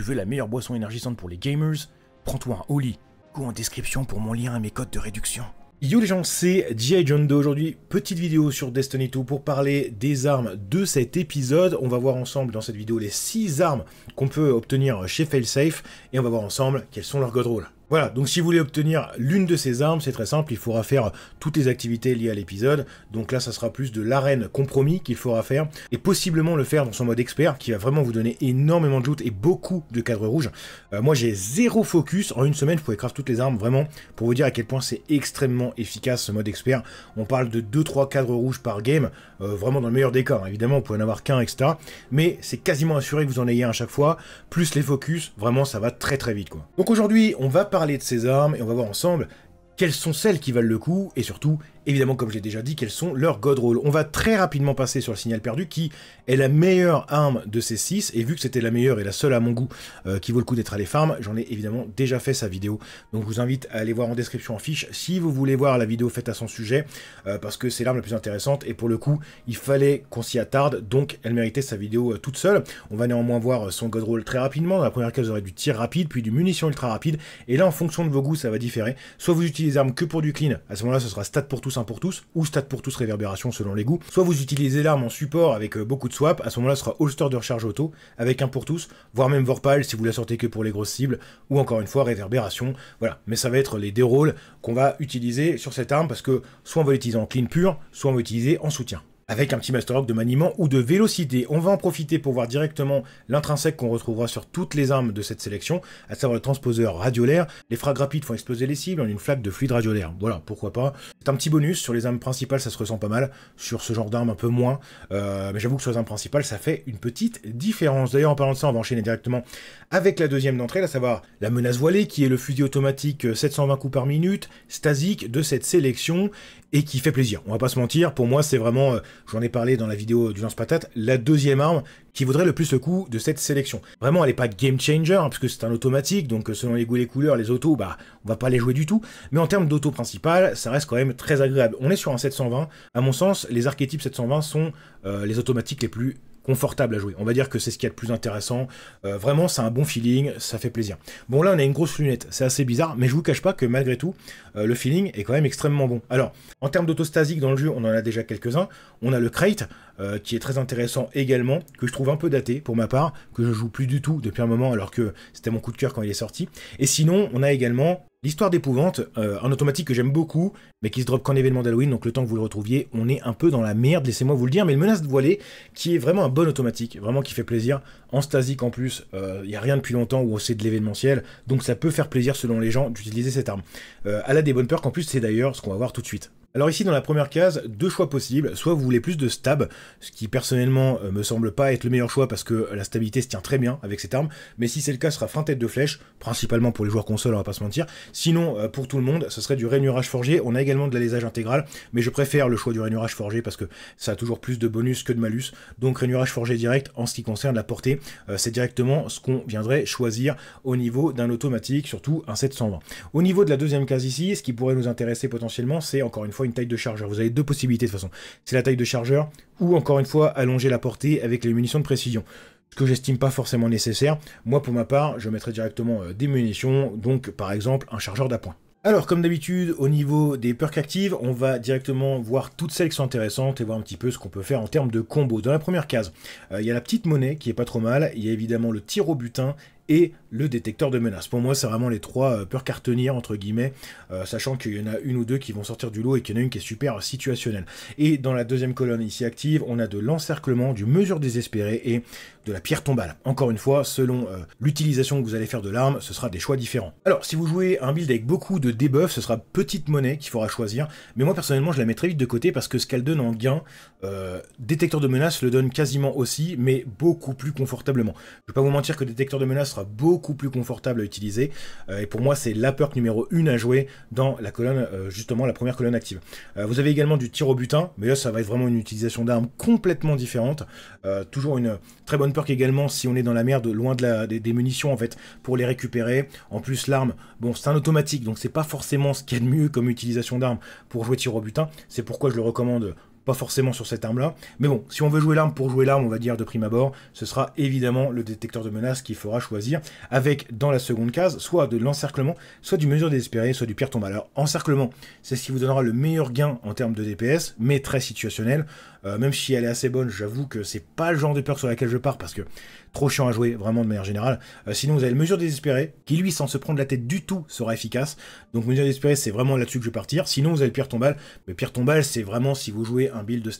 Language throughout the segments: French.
tu veux la meilleure boisson énergisante pour les gamers, prends-toi un Oli. ou en description pour mon lien et mes codes de réduction. Yo les gens, c'est G.I. John Doe. aujourd'hui, petite vidéo sur Destiny 2 pour parler des armes de cet épisode. On va voir ensemble dans cette vidéo les 6 armes qu'on peut obtenir chez Failsafe et on va voir ensemble quels sont leurs godrolls. Voilà, donc si vous voulez obtenir l'une de ces armes, c'est très simple, il faudra faire toutes les activités liées à l'épisode. Donc là, ça sera plus de l'arène compromis qu'il faudra faire, et possiblement le faire dans son mode expert, qui va vraiment vous donner énormément de loot et beaucoup de cadres rouges. Euh, moi, j'ai zéro focus, en une semaine, vous pouvez crafter toutes les armes, vraiment, pour vous dire à quel point c'est extrêmement efficace ce mode expert. On parle de 2-3 cadres rouges par game, euh, vraiment dans le meilleur décor. Hein. évidemment, vous pouvez en avoir qu'un, etc. Mais c'est quasiment assuré que vous en ayez un à chaque fois, plus les focus, vraiment, ça va très très vite, quoi. Donc aujourd'hui, on va parler parler de ces armes et on va voir ensemble quelles sont celles qui valent le coup et surtout évidemment, comme je l'ai déjà dit, quels sont leurs god rolls. On va très rapidement passer sur le signal perdu, qui est la meilleure arme de ces 6, et vu que c'était la meilleure et la seule à mon goût euh, qui vaut le coup d'être à les farms, j'en ai évidemment déjà fait sa vidéo, donc je vous invite à aller voir en description en fiche, si vous voulez voir la vidéo faite à son sujet, euh, parce que c'est l'arme la plus intéressante, et pour le coup, il fallait qu'on s'y attarde, donc elle méritait sa vidéo euh, toute seule. On va néanmoins voir son god roll très rapidement, dans la première case, vous aurez du tir rapide, puis du munition ultra rapide, et là, en fonction de vos goûts, ça va différer, soit vous utilisez les que pour du clean, à ce moment-là, ce sera stat pour tout un pour tous, ou stat pour tous réverbération selon les goûts. Soit vous utilisez l'arme en support avec euh, beaucoup de swap, à ce moment-là ce sera holster de recharge auto, avec un pour tous, voire même Vorpal si vous la sortez que pour les grosses cibles, ou encore une fois réverbération, voilà. Mais ça va être les dérôles qu'on va utiliser sur cette arme, parce que soit on va l'utiliser en clean pur, soit on va l'utiliser en soutien avec un petit master de maniement ou de vélocité. On va en profiter pour voir directement l'intrinsèque qu'on retrouvera sur toutes les armes de cette sélection, à savoir le transposeur radiolaire. Les frags rapides font exploser les cibles en une flaque de fluide radiolaire. Voilà, pourquoi pas. C'est un petit bonus, sur les armes principales ça se ressent pas mal, sur ce genre d'armes un peu moins, euh, mais j'avoue que sur les armes principales ça fait une petite différence. D'ailleurs en parlant de ça, on va enchaîner directement avec la deuxième d'entrée, à savoir la menace voilée, qui est le fusil automatique 720 euh, coups par minute, stasique de cette sélection, et qui fait plaisir. On va pas se mentir, pour moi c'est vraiment... Euh, j'en ai parlé dans la vidéo du lance-patate, la deuxième arme qui vaudrait le plus le coup de cette sélection. Vraiment, elle n'est pas game changer, hein, puisque c'est un automatique, donc euh, selon les goûts et les couleurs, les autos, bah, on va pas les jouer du tout, mais en termes d'auto principale, ça reste quand même très agréable. On est sur un 720, à mon sens, les archétypes 720 sont euh, les automatiques les plus confortable à jouer. On va dire que c'est ce qu'il y a de plus intéressant. Euh, vraiment, c'est un bon feeling, ça fait plaisir. Bon, là, on a une grosse lunette, c'est assez bizarre, mais je vous cache pas que malgré tout, euh, le feeling est quand même extrêmement bon. Alors, en termes d'autostasique dans le jeu, on en a déjà quelques-uns. On a le crate, euh, qui est très intéressant également, que je trouve un peu daté pour ma part, que je joue plus du tout depuis un moment, alors que c'était mon coup de cœur quand il est sorti. Et sinon, on a également L'histoire d'épouvante, en euh, un automatique que j'aime beaucoup, mais qui se drop qu'en événement d'Halloween, donc le temps que vous le retrouviez, on est un peu dans la merde, laissez-moi vous le dire, mais le menace de voilée, qui est vraiment un bon automatique, vraiment qui fait plaisir, en stasique en plus, il euh, n'y a rien depuis longtemps où c'est de l'événementiel, donc ça peut faire plaisir selon les gens d'utiliser cette arme. À euh, elle a des bonnes peurs, en plus, c'est d'ailleurs ce qu'on va voir tout de suite. Alors ici dans la première case, deux choix possibles, soit vous voulez plus de stab, ce qui personnellement euh, me semble pas être le meilleur choix parce que la stabilité se tient très bien avec cette arme, mais si c'est le cas ce sera fin tête de flèche, principalement pour les joueurs console on va pas se mentir, sinon euh, pour tout le monde ce serait du rainurage forgé, on a également de l'alésage intégral, mais je préfère le choix du rainurage forgé parce que ça a toujours plus de bonus que de malus, donc rainurage forgé direct en ce qui concerne la portée, euh, c'est directement ce qu'on viendrait choisir au niveau d'un automatique, surtout un 720. Au niveau de la deuxième case ici, ce qui pourrait nous intéresser potentiellement c'est encore une fois une taille de chargeur. Vous avez deux possibilités de façon. C'est la taille de chargeur ou encore une fois allonger la portée avec les munitions de précision. Ce que j'estime pas forcément nécessaire. Moi pour ma part, je mettrais directement euh, des munitions, donc par exemple un chargeur d'appoint. Alors comme d'habitude au niveau des perks actives, on va directement voir toutes celles qui sont intéressantes et voir un petit peu ce qu'on peut faire en termes de combos. Dans la première case, euh, il y a la petite monnaie qui est pas trop mal, il y a évidemment le tir au butin et le détecteur de menace. Pour moi, c'est vraiment les trois euh, peurs cartonnières, entre guillemets, euh, sachant qu'il y en a une ou deux qui vont sortir du lot et qu'il y en a une qui est super situationnelle. Et dans la deuxième colonne ici active, on a de l'encerclement, du mesure désespéré et de la pierre tombale. Encore une fois, selon euh, l'utilisation que vous allez faire de l'arme, ce sera des choix différents. Alors, si vous jouez un build avec beaucoup de debuffs, ce sera petite monnaie qu'il faudra choisir, mais moi personnellement, je la mets très vite de côté parce que ce qu'elle donne en gain, détecteur de menace le donne quasiment aussi, mais beaucoup plus confortablement. Je ne vais pas vous mentir que détecteur de menace sera beaucoup plus confortable à utiliser. Euh, et pour moi, c'est la perk numéro une à jouer dans la colonne, euh, justement, la première colonne active. Euh, vous avez également du tir au butin, mais là, ça va être vraiment une utilisation d'armes complètement différente. toujours une très bonne perk également si on est dans la merde, loin de la, des, munitions, en fait, pour les récupérer. En plus, l'arme, bon, c'est un automatique, donc c'est pas forcément ce qu'il y a de mieux comme utilisation d'armes pour jouer tir au butin. C'est pourquoi je le recommande pas forcément sur cette arme-là. Mais bon, si on veut jouer l'arme pour jouer l'arme, on va dire de prime abord, ce sera évidemment le détecteur de menace qu'il faudra choisir, avec dans la seconde case, soit de l'encerclement, soit du mesure désespérée, soit du pire tombe. Alors, encerclement, c'est ce qui vous donnera le meilleur gain en termes de DPS, mais très situationnel. Euh, même si elle est assez bonne, j'avoue que c'est pas le genre de peur sur laquelle je pars, parce que trop chiant à jouer, vraiment de manière générale. Euh, sinon, vous avez le mesure désespérée, qui lui, sans se prendre la tête du tout, sera efficace. Donc, mesure désespérée, c'est vraiment là-dessus que je vais partir. Sinon, vous avez le pire tombale. mais pire tombale, c'est vraiment si vous jouez un build de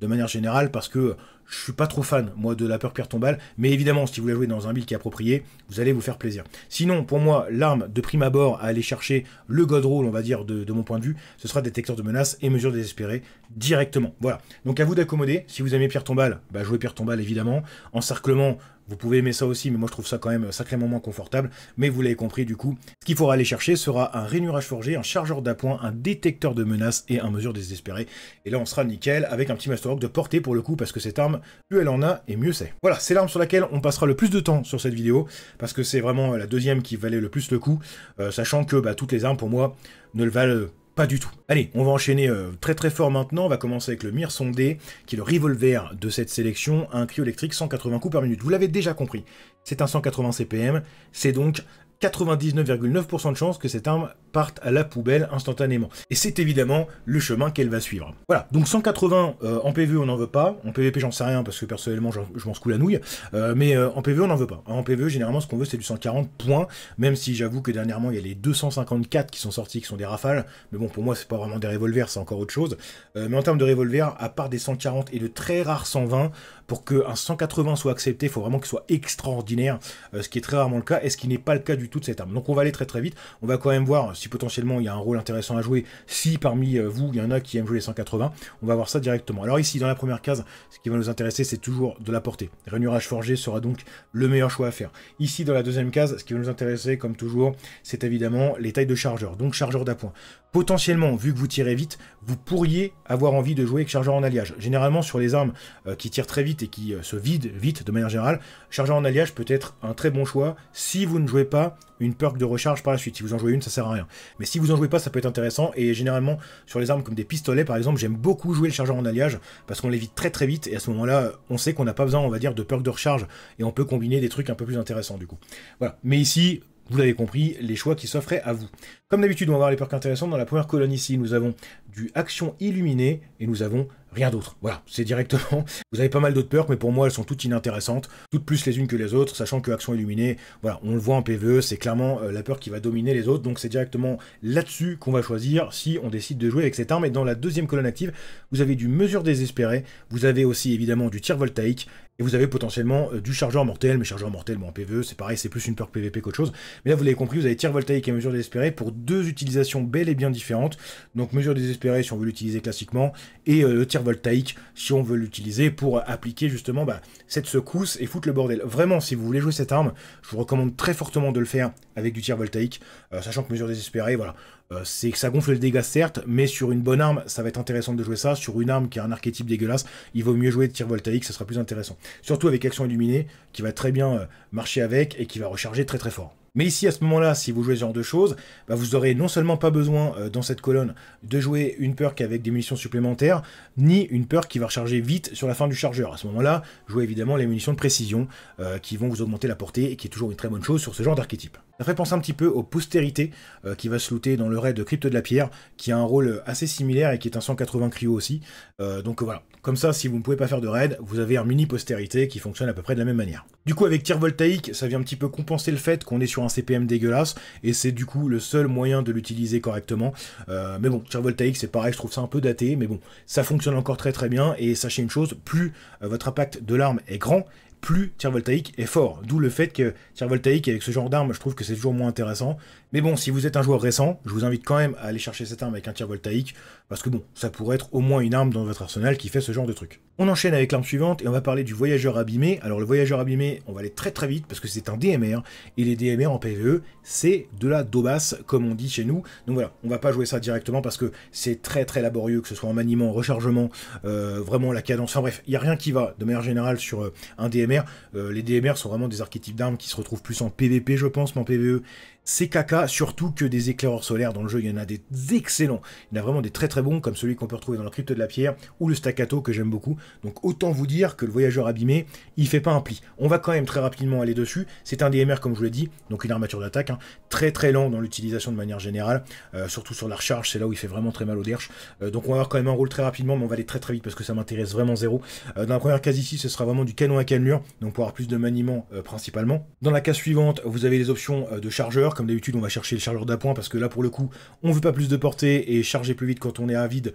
de manière générale parce que je suis pas trop fan, moi, de la peur pierre tombale. Mais évidemment, si vous la jouez dans un build qui est approprié, vous allez vous faire plaisir. Sinon, pour moi, l'arme de prime abord à aller chercher le god roll, on va dire, de, mon point de vue, ce sera détecteur de menaces et mesure désespérée directement. Voilà. Donc à vous d'accommoder. Si vous aimez pierre tombale, bah, jouez pierre tombale évidemment. Encerclement, vous pouvez aimer ça aussi, mais moi je trouve ça quand même sacrément moins confortable. Mais vous l'avez compris du coup, ce qu'il faudra aller chercher sera un rainurage forgé, un chargeur d'appoint, un détecteur de menaces et un mesure désespéré. Et là on sera nickel avec un petit masterwork de portée pour le coup, parce que cette arme, plus elle en a et mieux c'est. Voilà, c'est l'arme sur laquelle on passera le plus de temps sur cette vidéo, parce que c'est vraiment la deuxième qui valait le plus le coup, euh, sachant que bah, toutes les armes pour moi ne le valent pas du tout. Allez, on va enchaîner euh, très très fort maintenant. On va commencer avec le Mir Sondé, qui est le revolver de cette sélection, un cryo électrique 180 coups par minute. Vous l'avez déjà compris, c'est un 180 CPM, c'est donc 99,9% de chances que cette arme parte à la poubelle instantanément. Et c'est évidemment le chemin qu'elle va suivre. Voilà, donc 180 euh, en PV e, on n'en veut pas, en PVP j'en sais rien parce que personnellement je m'en secoue la nouille, euh, mais euh, en PV e, on n'en veut pas. Hein, en PV e, généralement ce qu'on veut c'est du 140 points, même si j'avoue que dernièrement il y a les 254 qui sont sortis qui sont des rafales, mais bon pour moi c'est pas vraiment des revolvers, c'est encore autre chose. mais en termes de revolvers, à part des 140 et de très rares 120, pour qu'un 180 soit accepté, il faut vraiment qu'il soit extraordinaire, euh, ce qui est très rarement le cas, et ce qui n'est pas le cas du tout de cette arme. Donc on va aller très très vite, on va quand même voir si potentiellement il y a un rôle intéressant à jouer, si parmi euh, vous, il y en a qui aiment jouer les 180, on va voir ça directement. Alors ici, dans la première case, ce qui va nous intéresser, c'est toujours de la portée. Rainurage forgé sera donc le meilleur choix à faire. Ici, dans la deuxième case, ce qui va nous intéresser, comme toujours, c'est évidemment les tailles de chargeur, donc chargeur d'appoint. Potentiellement, vu que vous tirez vite, vous pourriez avoir envie de jouer avec chargeur en alliage. Généralement, sur les armes euh, qui tirent très vite et qui euh, se vide vite de manière générale, chargeur en alliage peut être un très bon choix si vous ne jouez pas une perk de recharge par la suite. Si vous en jouez une, ça sert à rien. Mais si vous en jouez pas, ça peut être intéressant. Et généralement, sur les armes comme des pistolets, par exemple, j'aime beaucoup jouer le chargeur en alliage parce qu'on l'évite très très vite. Et à ce moment-là, on sait qu'on n'a pas besoin, on va dire, de perk de recharge et on peut combiner des trucs un peu plus intéressants du coup. Voilà. Mais ici, vous l'avez compris, les choix qui s'offraient à vous. Comme d'habitude, on va voir les perks intéressants Dans la première colonne ici, nous avons du action Illuminé et nous avons rien d'autre. Voilà, c'est directement. Vous avez pas mal d'autres perks, mais pour moi, elles sont toutes inintéressantes, toutes plus les unes que les autres, sachant que action illuminée, voilà, on le voit en PVE, c'est clairement euh, la peur qui va dominer les autres. Donc c'est directement là-dessus qu'on va choisir si on décide de jouer avec cette arme. Et dans la deuxième colonne active, vous avez du mesure désespérée, vous avez aussi évidemment du tir voltaïque et vous avez potentiellement euh, du chargeur mortel, mais chargeur mortel, bon, en PVE, c'est pareil, c'est plus une peur PVP qu'autre chose. Mais là, vous l'avez compris, vous avez tir voltaïque et mesure désespérée pour deux utilisations bel et bien différentes. Donc mesure désespérée si on veut l'utiliser classiquement, et euh, le tir voltaïque si on veut l'utiliser pour appliquer justement bah, cette secousse et foutre le bordel. Vraiment, si vous voulez jouer cette arme, je vous recommande très fortement de le faire avec du tir voltaïque, euh, sachant que mesure désespérée, voilà, euh, c'est que ça gonfle le dégât certes, mais sur une bonne arme, ça va être intéressant de jouer ça. Sur une arme qui a un archétype dégueulasse, il vaut mieux jouer de tir voltaïque, ça sera plus intéressant. Surtout avec action illuminée, qui va très bien marcher avec et qui va recharger très très fort. Mais ici, à ce moment-là, si vous jouez ce genre de choses, bah, vous aurez non seulement pas besoin, euh, dans cette colonne, de jouer une perk avec des munitions supplémentaires, ni une perk qui va recharger vite sur la fin du chargeur. À ce moment-là, jouez évidemment les munitions de précision, euh, qui vont vous augmenter la portée, et qui est toujours une très bonne chose sur ce genre d'archétype. Ça fait penser un petit peu aux postérités, euh, qui va se looter dans le raid de Crypte de la Pierre, qui a un rôle assez similaire et qui est un 180 cryo aussi. donc voilà, comme ça, si vous ne pouvez pas faire de raid, vous avez un mini postérité qui fonctionne à peu près de la même manière. Du coup, avec tir voltaïque, ça vient un petit peu compenser le fait qu'on est sur un CPM dégueulasse, et c'est du coup le seul moyen de l'utiliser correctement. Euh, mais bon, tir voltaïque, c'est pareil, je trouve ça un peu daté, mais bon, ça fonctionne encore très très bien, et sachez une chose, plus euh, votre impact de l'arme est grand, plus tir voltaïque est fort. D'où le fait que tir voltaïque avec ce genre d'arme, je trouve que c'est toujours moins intéressant. Mais bon, si vous êtes un joueur récent, je vous invite quand même à aller chercher cette arme avec un tir voltaïque, parce que bon, ça pourrait être au moins une arme dans votre arsenal qui fait ce genre de truc. On enchaîne avec l'arme suivante et on va parler du voyageur abîmé. Alors le voyageur abîmé, on va aller très très vite parce que c'est un DMR, et les DMR en PvE, c'est de la daubasse, comme on dit chez nous. Donc voilà, on va pas jouer ça directement parce que c'est très très laborieux, que ce soit en maniement, en rechargement, euh, vraiment la cadence, enfin bref, il n'y a rien qui va de manière générale sur euh, un DMR euh, les DMR sont vraiment des archétypes d'armes qui se retrouvent plus en PvP, je pense, mais en PvE, c'est caca, surtout que des éclaireurs solaires dans le jeu, il y en a des excellents. Il y en a vraiment des très très bons, comme celui qu'on peut retrouver dans la crypte de la pierre, ou le staccato que j'aime beaucoup. Donc autant vous dire que le voyageur abîmé, il fait pas un pli. On va quand même très rapidement aller dessus. C'est un DMR comme je vous l'ai dit, donc une armature d'attaque, hein. très très lent dans l'utilisation de manière générale, euh, surtout sur la recharge, c'est là où il fait vraiment très mal au derche. Euh, donc on va avoir quand même un rôle très rapidement, mais on va aller très très vite parce que ça m'intéresse vraiment zéro. Euh, dans la première case ici, ce sera vraiment du canon à cannelure, donc pour avoir plus de maniement principalement. Dans la case suivante, vous avez les options de chargeur comme d'habitude, on va chercher le chargeur d'appoint parce que là, pour le coup, on veut pas plus de portée et charger plus vite quand on est à vide.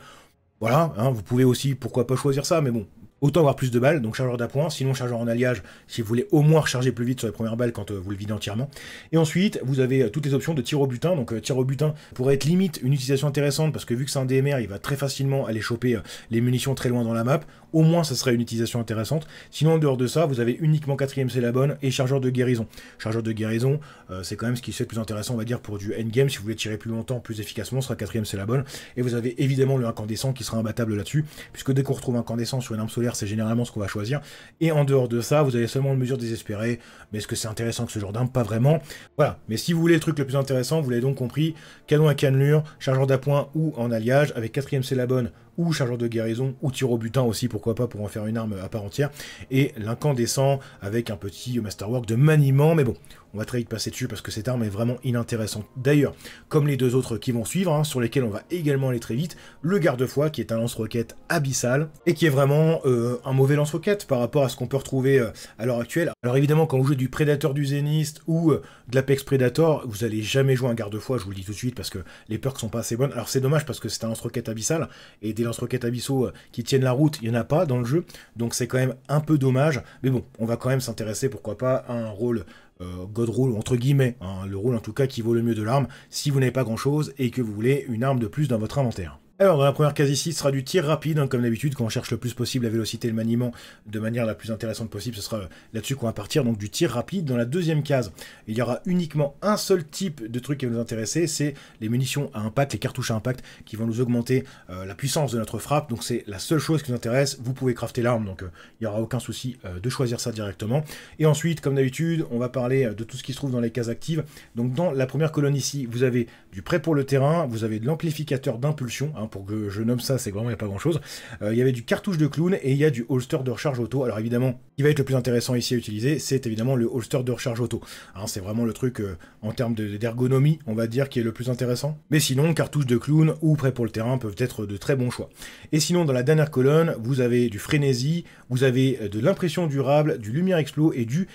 Voilà, hein, vous pouvez aussi, pourquoi pas choisir ça, mais bon, autant avoir plus de balles, donc chargeur d'appoint, sinon chargeur en alliage, si vous voulez au moins recharger plus vite sur les premières balles quand euh, vous le videz entièrement. Et ensuite, vous avez euh, toutes les options de tir au butin, donc euh, tir au butin pourrait être limite une utilisation intéressante, parce que vu que c'est un DMR, il va très facilement aller choper les munitions très loin dans la map, au moins ça serait une utilisation intéressante. Sinon, en dehors de ça, vous avez uniquement 4ème, c'est la bonne, et chargeur de guérison. Chargeur de guérison, c'est quand même ce qui serait le plus intéressant, on va dire, pour du endgame, si vous voulez tirer plus longtemps, plus efficacement, ce sera 4ème, c'est la bonne, et vous avez évidemment le incandescent qui sera imbattable là-dessus, puisque dès qu'on retrouve un incandescent sur une arme c'est généralement ce qu'on va choisir. Et en dehors de ça, vous avez seulement une mesure désespérée. Mais est-ce que c'est intéressant que ce genre d'arme Pas vraiment. Voilà. Mais si vous voulez le truc le plus intéressant, vous l'avez donc compris, canon à cannelure, chargeur d'appoint ou en alliage, avec quatrième c'est la bonne, ou chargeur de guérison, ou tir au butin aussi, pourquoi pas, pour en faire une arme à part entière, et l'incandescent avec un petit masterwork de maniement, mais bon, on va très vite passer dessus parce que cette arme est vraiment inintéressante. D'ailleurs, comme les deux autres qui vont suivre, hein, sur lesquels on va également aller très vite, le garde-foie qui est un lance-roquette abyssal, et qui est vraiment euh, un mauvais lance-roquette par rapport à ce qu'on peut retrouver euh, à l'heure actuelle. Alors évidemment, quand vous jouez du prédateur du Zéniste ou euh, de l'Apex Predator, vous allez jamais jouer un garde-foie, je vous le dis tout de suite, parce que les perks sont pas assez bonnes. Alors c'est dommage parce que c'est un lance-roquette abyssal, et roquettes abyssaux euh, qui tiennent la route, il n'y en a pas dans le jeu, donc c'est quand même un peu dommage, mais bon, on va quand même s'intéresser, pourquoi pas, à un rôle euh, God Rule, entre guillemets, hein, le rôle en tout cas qui vaut le mieux de l'arme, si vous n'avez pas grand chose et que vous voulez une arme de plus dans votre inventaire. Eh, Alors, dans la première case ici, ce sera du tir rapide, hein, comme d'habitude, quand on cherche le plus possible la vélocité et le maniement de manière la plus intéressante possible, ce sera euh, là-dessus qu'on va partir, donc du tir rapide. Dans la deuxième case, il y aura uniquement un seul type de truc qui va nous intéresser, c'est les munitions à impact, les cartouches à impact, qui vont nous augmenter euh, la puissance de notre frappe, donc c'est la seule chose qui nous intéresse, vous pouvez crafter l'arme, donc euh, il n'y aura aucun souci de choisir ça directement. Et ensuite, comme d'habitude, on va parler de tout ce qui se trouve dans les cases actives. Donc dans la première colonne ici, vous avez du prêt pour le terrain, vous avez de l'amplificateur d'impulsion, hein, Hein, pour que je nomme ça, c'est vraiment, il n'y a pas grand-chose. Euh, il y avait du cartouche de clown et il y a du holster de recharge auto. Alors évidemment, qui va être le plus intéressant ici à utiliser, c'est évidemment le holster de recharge auto. Hein, c'est vraiment le truc euh, en termes d'ergonomie, on va dire, qui est le plus intéressant. Mais sinon, cartouche de clown ou prêt pour le terrain peuvent être de très bons choix. Et sinon, dans la dernière colonne, vous avez du frénésie, vous avez euh, de l'impression durable, du lumière explos et du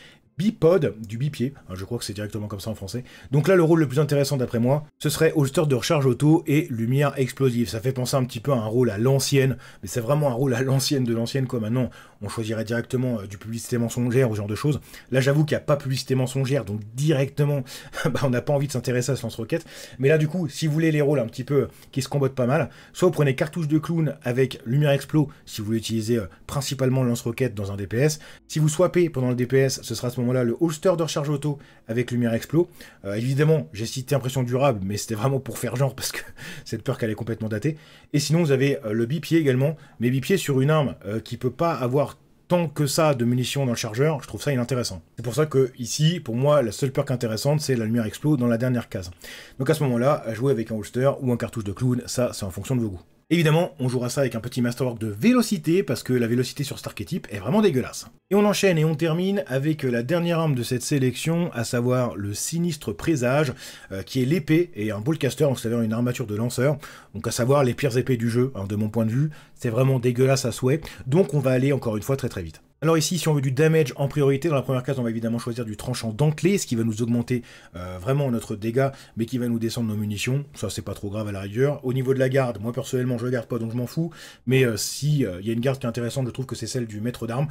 bipod, du bipied, hein, je crois que c'est directement comme ça en français. Donc là, le rôle le plus intéressant d'après moi, ce serait holster de recharge auto et lumière explosive. Ça fait penser un petit peu à un rôle à l'ancienne, mais c'est vraiment un rôle à l'ancienne de l'ancienne, quoi. Maintenant, on choisirait directement euh, du publicité mensongère ou ce genre de choses. Là, j'avoue qu'il n'y a pas publicité mensongère, donc directement, bah, on n'a pas envie de s'intéresser à ce lance-roquette. Mais là, du coup, si vous voulez les rôles un petit peu euh, qui se combattent pas mal, soit vous prenez cartouche de clown avec lumière explo, si vous voulez utiliser euh, principalement lance-roquette dans un DPS. Si vous swappez pendant le DPS, ce sera à ce moment là le holster de recharge auto avec Lumière Explo. Euh, évidemment, j'ai cité impression durable, mais c'était vraiment pour faire genre parce que cette peur qu'elle est complètement datée. Et sinon, vous avez euh, le bipied également, mais bipied sur une arme euh, qui peut pas avoir tant que ça de munitions dans le chargeur, je trouve ça inintéressant. C'est pour ça que ici, pour moi, la seule perk intéressante, c'est la lumière explose dans la dernière case. Donc à ce moment-là, jouer avec un holster ou un cartouche de clown, ça c'est en fonction de vos goûts. Évidemment, on jouera ça avec un petit masterwork de vélocité, parce que la vélocité sur archétype est vraiment dégueulasse. Et on enchaîne et on termine avec la dernière arme de cette sélection, à savoir le sinistre présage, euh, qui est l'épée et un ballcaster, donc c'est-à-dire une armature de lanceur, donc à savoir les pires épées du jeu, hein, de mon point de vue, c'est vraiment dégueulasse à souhait, donc on va aller encore une fois très très vite. Alors ici, si on veut du damage en priorité, dans la première case, on va évidemment choisir du tranchant dentelé, ce qui va nous augmenter euh, vraiment notre dégât, mais qui va nous descendre nos munitions. Ça, c'est pas trop grave à la rigueur. Au niveau de la garde, moi personnellement, je garde pas, donc je m'en fous. Mais euh, si euh, il y a une garde qui est intéressante, je trouve que c'est celle du maître d'armes.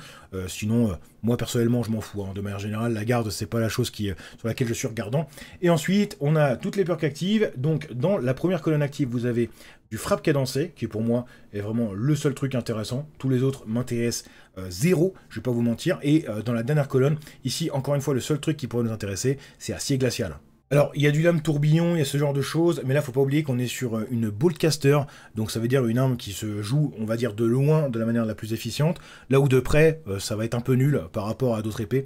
sinon, moi personnellement, je m'en fous. Hein. De manière générale, la garde, c'est pas la chose qui, sur laquelle je suis regardant. Et ensuite, on a toutes les perks actives. Donc, dans la première colonne active, vous avez du frappe cadencé, qui est pour moi est vraiment le seul truc intéressant. Tous les autres m'intéressent euh, zéro, je vais pas vous mentir. Et euh, dans la dernière colonne, ici, encore une fois, le seul truc qui pourrait nous intéresser, c'est acier glacial. Alors, il y a du lame tourbillon, il y a ce genre de choses, mais là, faut pas oublier qu'on est sur euh, une boltcaster, donc ça veut dire une arme qui se joue, on va dire, de loin, de la manière la plus efficiente, là où de près, ça va être un peu nul par rapport à d'autres épées.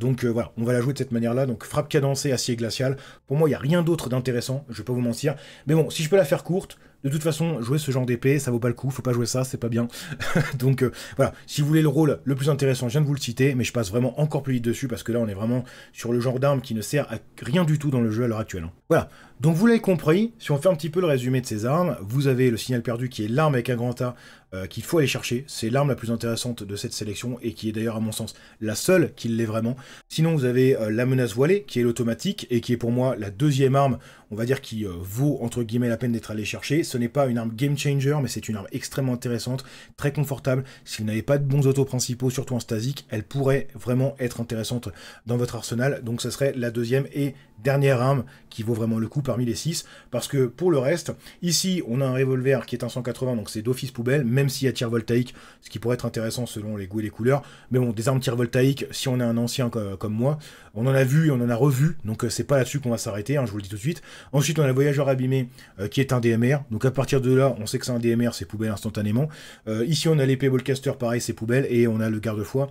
donc voilà, on va la jouer de cette manière-là, donc frappe cadencée, acier glacial. Pour moi, il n'y a rien d'autre d'intéressant, je vais pas vous mentir, mais bon, si je peux la faire courte, de toute façon, jouer ce genre d'épée, ça vaut pas le coup, faut pas jouer ça, c'est pas bien. Donc euh, voilà, si vous voulez le rôle le plus intéressant, je viens de vous le citer, mais je passe vraiment encore plus vite dessus parce que là on est vraiment sur le genre d'arme qui ne sert à rien du tout dans le jeu à l'heure actuelle. Hein. Voilà, donc vous l'avez compris, si on fait un petit peu le résumé de ces armes, vous avez le signal perdu qui est l'arme avec un grand A euh, qu'il faut aller chercher. C'est l'arme la plus intéressante de cette sélection et qui est d'ailleurs à mon sens la seule qui l'est vraiment. Sinon vous avez euh, la menace voilée qui est l'automatique et qui est pour moi la deuxième arme, on va dire qui euh, vaut entre guillemets la peine d'être allé chercher. Ce n'est pas une arme game changer mais c'est une arme extrêmement intéressante, très confortable. S'il n'avait pas de bons autos principaux, surtout en stasique, elle pourrait vraiment être intéressante dans votre arsenal. Donc ce serait la deuxième et dernière arme qui vaut vraiment le coup parmi les 6, parce que pour le reste, ici on a un revolver qui est un 180, donc c'est d'office poubelle, même s'il y a tir voltaïque, ce qui pourrait être intéressant selon les goûts et les couleurs, mais bon, des armes tir voltaïque, si on est un ancien comme moi, on en a vu et on en a revu, donc euh, c'est pas là-dessus qu'on va s'arrêter, hein, je vous le dis tout de suite. Ensuite on a le voyageur abîmé, euh, qui est un DMR, donc à partir de là, on sait que c'est un DMR, c'est poubelle instantanément. Euh, ici on a l'épée Bolcaster, pareil, c'est poubelle, et on a le garde fois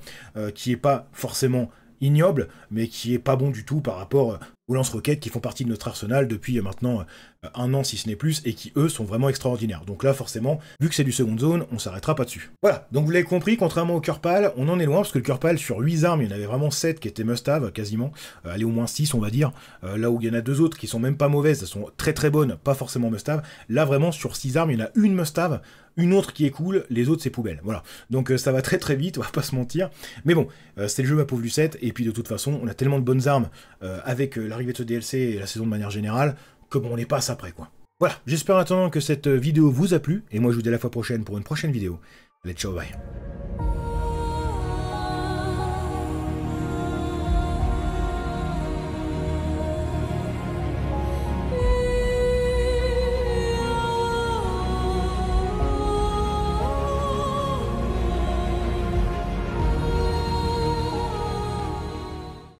qui est pas forcément ignoble, mais qui est pas bon du tout par rapport ou lance-roquettes qui font partie de notre arsenal depuis euh, maintenant euh, un an si ce n'est plus, et qui eux sont vraiment extraordinaires. Donc là forcément, vu que c'est du second zone, on s'arrêtera pas dessus. Voilà, donc vous l'avez compris, contrairement au Cœur Pâle on en est loin, parce que le Cœur Pâle sur 8 armes, il y en avait vraiment 7 qui étaient must quasiment, euh, allez au moins 6 on va dire, là où il y en a deux autres qui sont même pas mauvaises, elles sont très très bonnes, pas forcément must là vraiment sur 6 armes, il y en a une mustave une autre qui est cool, les autres c'est poubelle. Voilà. Donc ça va très très vite, on va pas se mentir. Mais bon, c'est le jeu ma pauvre Lucette, et puis de toute façon, on a tellement de bonnes armes avec la l'arrivée de ce DLC et la saison de manière générale, comment on les passe après quoi. Voilà, j'espère en attendant que cette vidéo vous a plu, et moi je vous dis à la fois prochaine pour une prochaine vidéo. Allez, ciao, bye